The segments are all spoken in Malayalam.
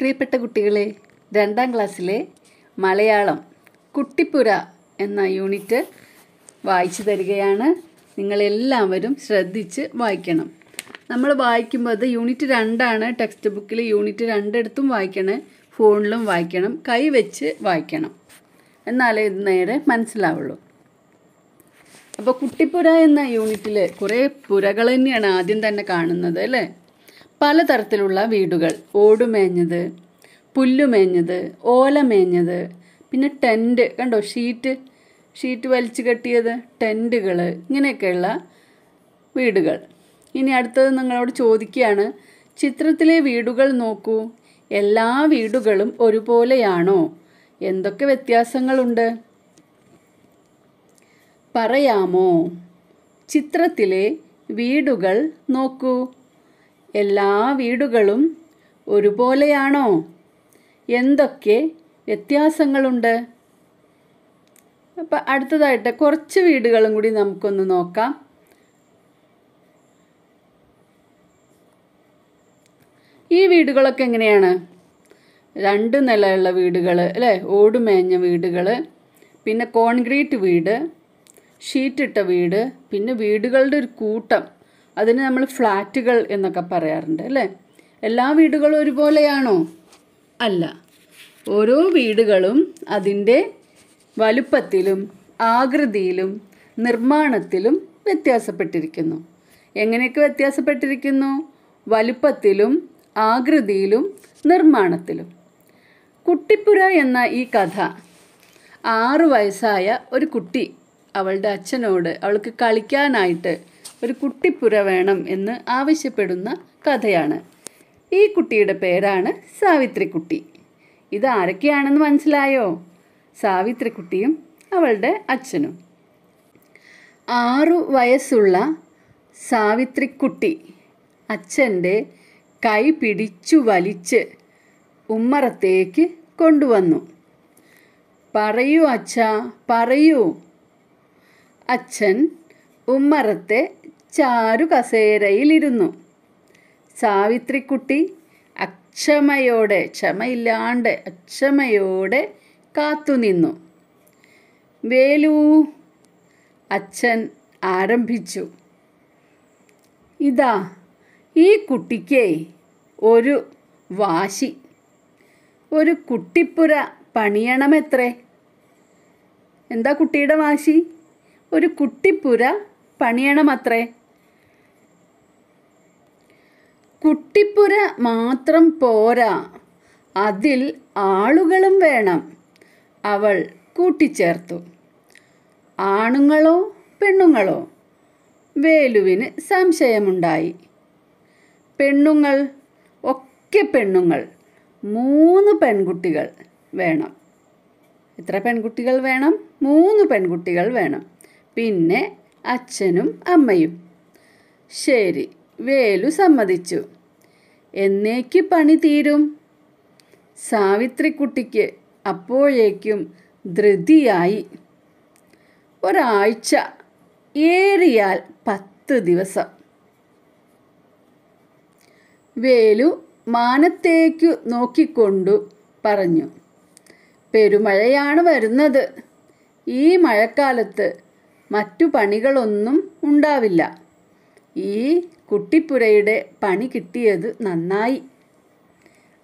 പ്രിയപ്പെട്ട കുട്ടികളെ രണ്ടാം ക്ലാസ്സിലെ മലയാളം കുട്ടിപ്പുര എന്ന യൂണിറ്റ് വായിച്ചു തരികയാണ് നിങ്ങളെല്ലാവരും ശ്രദ്ധിച്ച് വായിക്കണം നമ്മൾ വായിക്കുമ്പോൾ അത് യൂണിറ്റ് രണ്ടാണ് ടെക്സ്റ്റ് ബുക്കിൽ യൂണിറ്റ് രണ്ടിടത്തും വായിക്കണേ ഫോണിലും വായിക്കണം കൈ വെച്ച് വായിക്കണം എന്നാലേ ഇത് നേരെ മനസ്സിലാവുള്ളൂ അപ്പോൾ കുട്ടിപ്പുര എന്ന യൂണിറ്റിൽ കുറേ പുരകൾ തന്നെയാണ് ആദ്യം തന്നെ കാണുന്നത് അല്ലേ പലതരത്തിലുള്ള വീടുകൾ ഓടുമേഞ്ഞത് പുല്ലുമേഞ്ഞത് ഓലമേഞ്ഞത് പിന്നെ ടെൻറ്റ് കണ്ടോ ഷീറ്റ് ഷീറ്റ് വലിച്ചു കെട്ടിയത് ടെൻറ്റുകൾ ഇങ്ങനെയൊക്കെയുള്ള വീടുകൾ ഇനി അടുത്തത് നിങ്ങളോട് ചോദിക്കുകയാണ് ചിത്രത്തിലെ വീടുകൾ നോക്കൂ എല്ലാ വീടുകളും ഒരുപോലെയാണോ എന്തൊക്കെ വ്യത്യാസങ്ങളുണ്ട് പറയാമോ ചിത്രത്തിലെ വീടുകൾ നോക്കൂ എല്ലാ വീടുകളും ഒരുപോലെയാണോ എന്തൊക്കെ വ്യത്യാസങ്ങളുണ്ട് അപ്പം അടുത്തതായിട്ട് കുറച്ച് വീടുകളും കൂടി നമുക്കൊന്ന് നോക്കാം ഈ വീടുകളൊക്കെ എങ്ങനെയാണ് രണ്ട് നിലയുള്ള വീടുകൾ അല്ലേ ഓടുമേഞ്ഞ വീടുകൾ പിന്നെ കോൺക്രീറ്റ് വീട് ഷീറ്റിട്ട വീട് പിന്നെ വീടുകളുടെ ഒരു കൂട്ടം അതിന് നമ്മൾ ഫ്ലാറ്റുകൾ എന്നൊക്കെ പറയാറുണ്ട് അല്ലേ എല്ലാ വീടുകളും ഒരുപോലെയാണോ അല്ല ഓരോ വീടുകളും അതിൻ്റെ വലുപ്പത്തിലും ആകൃതിയിലും നിർമ്മാണത്തിലും വ്യത്യാസപ്പെട്ടിരിക്കുന്നു എങ്ങനെയൊക്കെ വ്യത്യാസപ്പെട്ടിരിക്കുന്നു വലുപ്പത്തിലും ആകൃതിയിലും നിർമ്മാണത്തിലും കുട്ടിപ്പുര എന്ന ഈ കഥ ആറു വയസ്സായ ഒരു കുട്ടി അവളുടെ അച്ഛനോട് അവൾക്ക് കളിക്കാനായിട്ട് ഒരു കുട്ടിപ്പുര വേണം എന്ന് ആവശ്യപ്പെടുന്ന കഥയാണ് ഈ കുട്ടിയുടെ പേരാണ് സാവിത്രിക്കുട്ടി ഇത് ആരൊക്കെയാണെന്ന് മനസ്സിലായോ സാവിത്രിക്കുട്ടിയും അവളുടെ അച്ഛനും ആറു വയസ്സുള്ള സാവിത്രിക്കുട്ടി അച്ഛൻ്റെ കൈ പിടിച്ചു വലിച്ച് ഉമ്മറത്തേക്ക് കൊണ്ടുവന്നു പറയൂ അച്ഛ പറയൂ അച്ഛൻ ഉമ്മറത്തെ ചാരു കസേരയിലിരുന്നു സാവിത്രിക്കുട്ടി അക്ഷമയോടെ ക്ഷമയില്ലാണ്ട് അക്ഷമയോടെ കാത്തുനിന്നു വേലു അച്ഛൻ ആരംഭിച്ചു ഇതാ ഈ കുട്ടിക്ക് ഒരു വാശി ഒരു കുട്ടിപ്പുര പണിയണമെത്രേ എന്താ കുട്ടിയുടെ വാശി ഒരു കുട്ടിപ്പുര പണിയണമത്രേ കുട്ടിപ്പുര മാത്രം പോരാ അതിൽ ആളുകളും വേണം അവൾ കൂട്ടിച്ചേർത്തു ആണുങ്ങളോ പെണ്ണുങ്ങളോ വേലുവിന് സംശയമുണ്ടായി പെണ്ണുങ്ങൾ ഒക്കെ പെണ്ണുങ്ങൾ മൂന്ന് പെൺകുട്ടികൾ വേണം എത്ര പെൺകുട്ടികൾ വേണം മൂന്ന് പെൺകുട്ടികൾ വേണം പിന്നെ അച്ഛനും അമ്മയും ശരി വേലു സമ്മതിച്ചു എന്നേക്ക് പണി തീരും സാവിത്രിക്കുട്ടിക്ക് അപ്പോഴേക്കും ധൃതിയായി ഒരാഴ്ച ഏറിയാൽ പത്ത് ദിവസം വേലു മാനത്തേക്കു നോക്കിക്കൊണ്ടു പറഞ്ഞു പെരുമഴയാണ് വരുന്നത് ഈ മഴക്കാലത്ത് മറ്റു പണികളൊന്നും ഉണ്ടാവില്ല ഈ കുട്ടിപ്പുരയുടെ പണി കിട്ടിയത് നന്നായി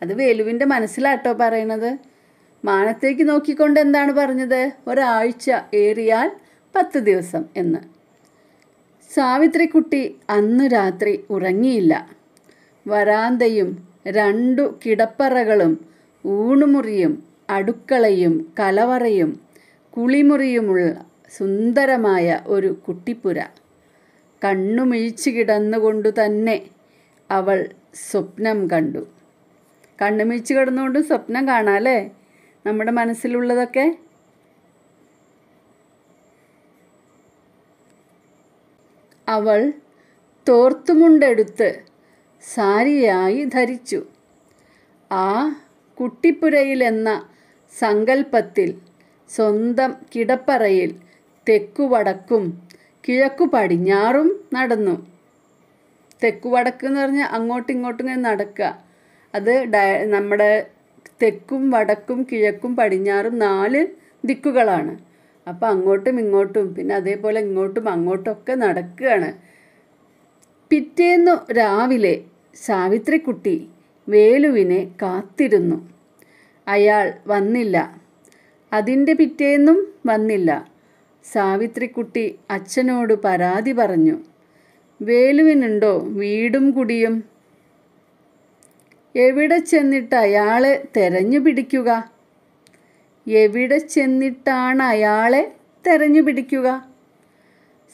അത് വേലുവിൻ്റെ മനസ്സിലാട്ടോ പറയണത് മാനത്തേക്ക് നോക്കിക്കൊണ്ട് എന്താണ് പറഞ്ഞത് ഒരാഴ്ച ഏറിയാൽ പത്ത് ദിവസം എന്ന് സാവിത്രിക്കുട്ടി അന്ന് രാത്രി ഉറങ്ങിയില്ല വരാന്തയും രണ്ടു കിടപ്പറകളും ഊണുമുറിയും അടുക്കളയും കലവറയും കുളിമുറിയുമുള്ള സുന്ദരമായ ഒരു കുട്ടിപ്പുര കണ്ണുമിഴിച്ചു കിടന്നുകൊണ്ടു തന്നെ അവൾ സ്വപ്നം കണ്ടു കണ്ണുമിഴിച്ചു കിടന്നുകൊണ്ട് സ്വപ്നം കാണാമല്ലേ നമ്മുടെ മനസ്സിലുള്ളതൊക്കെ അവൾ തോർത്തുമുണ്ടെടുത്ത് സാരിയായി ധരിച്ചു ആ കുട്ടിപ്പുരയിലെന്ന സങ്കൽപ്പത്തിൽ സ്വന്തം കിടപ്പറയിൽ തെക്കുവടക്കും കിഴക്കു പടിഞ്ഞാറും നടന്നു തെക്കു വടക്ക് എന്ന് പറഞ്ഞാൽ അങ്ങോട്ടും ഇങ്ങോട്ടും ഇങ്ങനെ നടക്കുക അത് ഡയ നമ്മുടെ തെക്കും വടക്കും കിഴക്കും പടിഞ്ഞാറും നാല് ദിക്കുകളാണ് അപ്പോൾ അങ്ങോട്ടും ഇങ്ങോട്ടും പിന്നെ അതേപോലെ ഇങ്ങോട്ടും അങ്ങോട്ടൊക്കെ നടക്കുകയാണ് പിറ്റേന്നു രാവിലെ സാവിത്രിക്കുട്ടി വേലുവിനെ കാത്തിരുന്നു അയാൾ വന്നില്ല അതിൻ്റെ പിറ്റേന്നും വന്നില്ല സാവിത്രിക്കുട്ടി അച്ഛനോട് പരാതി പറഞ്ഞു വേലുവിനുണ്ടോ വീടും കുടിയും എവിടെ ചെന്നിട്ട് അയാളെ തെരഞ്ഞു പിടിക്കുക എവിടെ ചെന്നിട്ടാണ് അയാളെ തെരഞ്ഞു പിടിക്കുക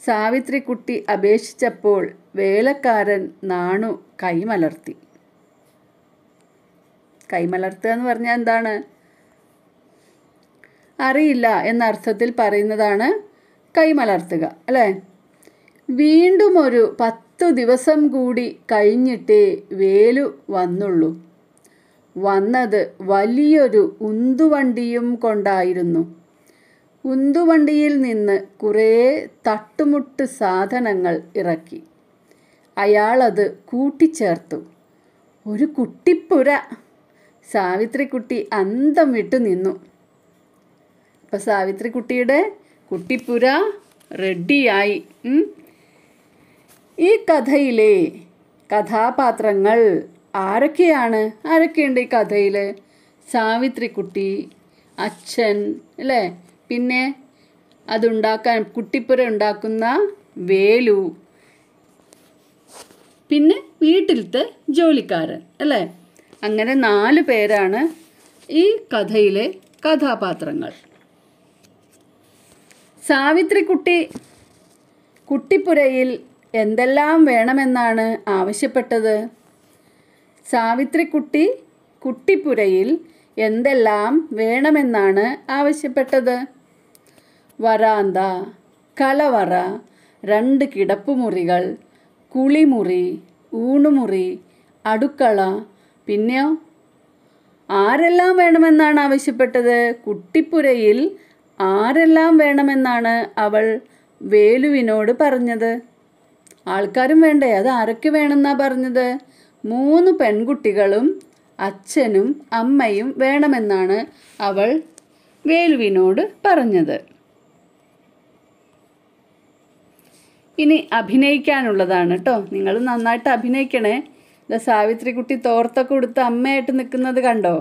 സാവിത്രിക്കുട്ടി അപേക്ഷിച്ചപ്പോൾ വേലക്കാരൻ നാണു കൈമലർത്തി കൈമലർത്തുക എന്ന് പറഞ്ഞാൽ എന്താണ് അറിയില്ല എന്ന അർത്ഥത്തിൽ പറയുന്നതാണ് കൈമലർത്തുക അല്ലേ വീണ്ടും ഒരു പത്തു ദിവസം കൂടി കഴിഞ്ഞിട്ടേ വേലു വന്നുള്ളൂ വന്നത് വലിയൊരു ഉന്തുവണ്ടിയും കൊണ്ടായിരുന്നു ഉന്തുവണ്ടിയിൽ നിന്ന് കുറേ തട്ടുമുട്ട് സാധനങ്ങൾ ഇറക്കി അയാളത് കൂട്ടിച്ചേർത്തു ഒരു കുട്ടിപ്പുര സാവിത്രിക്കുട്ടി അന്തം വിട്ടു നിന്നു അപ്പം സാവിത്രി കുട്ടിയുടെ കുട്ടിപ്പുര റെഡിയായി ഈ കഥയിലെ കഥാപാത്രങ്ങൾ ആരൊക്കെയാണ് ആരൊക്കെയുണ്ട് ഈ കഥയിൽ സാവിത്രി കുട്ടി അച്ഛൻ അല്ലേ പിന്നെ അതുണ്ടാക്കാൻ കുട്ടിപ്പുര ഉണ്ടാക്കുന്ന വേലു പിന്നെ വീട്ടിലത്തെ ജോലിക്കാരൻ അല്ലേ അങ്ങനെ നാല് പേരാണ് ഈ കഥയിലെ കഥാപാത്രങ്ങൾ സാവിത്രിക്കുട്ടി കുട്ടിപ്പുരയിൽ എന്തെല്ലാം വേണമെന്നാണ് ആവശ്യപ്പെട്ടത് സാവിത്രിക്കുട്ടി കുട്ടിപ്പുരയിൽ എന്തെല്ലാം വേണമെന്നാണ് ആവശ്യപ്പെട്ടത് വരാന്ത കലവറ രണ്ട് കിടപ്പുമുറികൾ കുളിമുറി ഊണുമുറി അടുക്കള പിന്നെയോ ആരെല്ലാം വേണമെന്നാണ് ആവശ്യപ്പെട്ടത് കുട്ടിപ്പുരയിൽ ആരെല്ലാം വേണമെന്നാണ് അവൾ വേലുവിനോട് പറഞ്ഞത് ആൾക്കാരും വേണ്ടേ അത് ആരൊക്കെ വേണമെന്നാ പറഞ്ഞത് മൂന്ന് പെൺകുട്ടികളും അച്ഛനും അമ്മയും വേണമെന്നാണ് അവൾ വേലുവിനോട് പറഞ്ഞത് ഇനി അഭിനയിക്കാനുള്ളതാണ് കേട്ടോ നിങ്ങൾ നന്നായിട്ട് അഭിനയിക്കണേ സാവിത്രി കുട്ടി തോർത്തൊക്കെ കൊടുത്ത് അമ്മയായിട്ട് നിൽക്കുന്നത് കണ്ടോ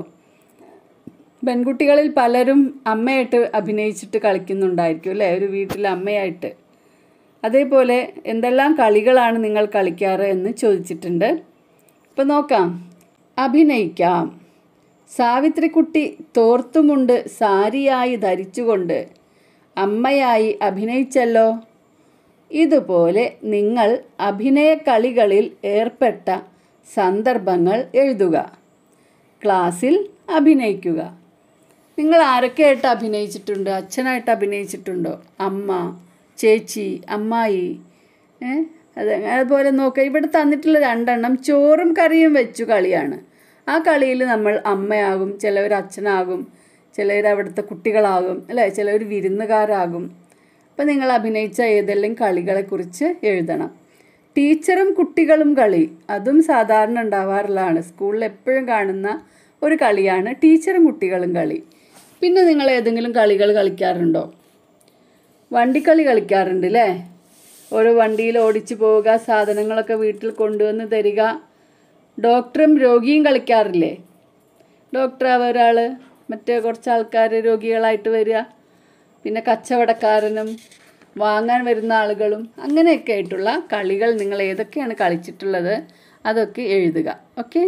പെൺകുട്ടികളിൽ പലരും അമ്മയായിട്ട് അഭിനയിച്ചിട്ട് കളിക്കുന്നുണ്ടായിരിക്കും അല്ലേ ഒരു വീട്ടിൽ അമ്മയായിട്ട് അതേപോലെ എന്തെല്ലാം കളികളാണ് നിങ്ങൾ കളിക്കാറ് എന്ന് ചോദിച്ചിട്ടുണ്ട് ഇപ്പം നോക്കാം അഭിനയിക്കാം സാവിത്രിക്കുട്ടി തോർത്തുമുണ്ട് സാരിയായി ധരിച്ചുകൊണ്ട് അമ്മയായി അഭിനയിച്ചല്ലോ ഇതുപോലെ നിങ്ങൾ അഭിനയ കളികളിൽ ഏർപ്പെട്ട സന്ദർഭങ്ങൾ എഴുതുക ക്ലാസ്സിൽ അഭിനയിക്കുക നിങ്ങൾ ആരൊക്കെയായിട്ട് അഭിനയിച്ചിട്ടുണ്ട് അച്ഛനായിട്ട് അഭിനയിച്ചിട്ടുണ്ടോ അമ്മ ചേച്ചി അമ്മായി അത് അതുപോലെ നോക്കുക ഇവിടെ തന്നിട്ടുള്ള രണ്ടെണ്ണം ചോറും കറിയും വെച്ചു കളിയാണ് ആ കളിയിൽ നമ്മൾ അമ്മയാകും ചിലവർ അച്ഛനാകും ചിലവർ അവിടുത്തെ കുട്ടികളാകും അല്ലേ ചിലവർ വിരുന്നുകാരാകും അപ്പം നിങ്ങൾ അഭിനയിച്ച ഏതെല്ലാം കളികളെക്കുറിച്ച് എഴുതണം ടീച്ചറും കുട്ടികളും കളി അതും സാധാരണ ഉണ്ടാവാറുള്ളതാണ് സ്കൂളിൽ എപ്പോഴും കാണുന്ന ഒരു കളിയാണ് ടീച്ചറും കുട്ടികളും കളി പിന്നെ നിങ്ങൾ ഏതെങ്കിലും കളികൾ കളിക്കാറുണ്ടോ വണ്ടിക്കളി കളിക്കാറുണ്ട് അല്ലേ ഓരോ വണ്ടിയിൽ ഓടിച്ചു പോവുക സാധനങ്ങളൊക്കെ വീട്ടിൽ കൊണ്ടുവന്ന് തരിക ഡോക്ടറും രോഗിയും കളിക്കാറില്ലേ ഡോക്ടറാവ ഒരാൾ മറ്റേ കുറച്ച് ആൾക്കാർ രോഗികളായിട്ട് വരിക പിന്നെ കച്ചവടക്കാരനും വാങ്ങാൻ വരുന്ന ആളുകളും അങ്ങനെയൊക്കെ ആയിട്ടുള്ള കളികൾ നിങ്ങൾ ഏതൊക്കെയാണ് കളിച്ചിട്ടുള്ളത് അതൊക്കെ എഴുതുക ഓക്കെ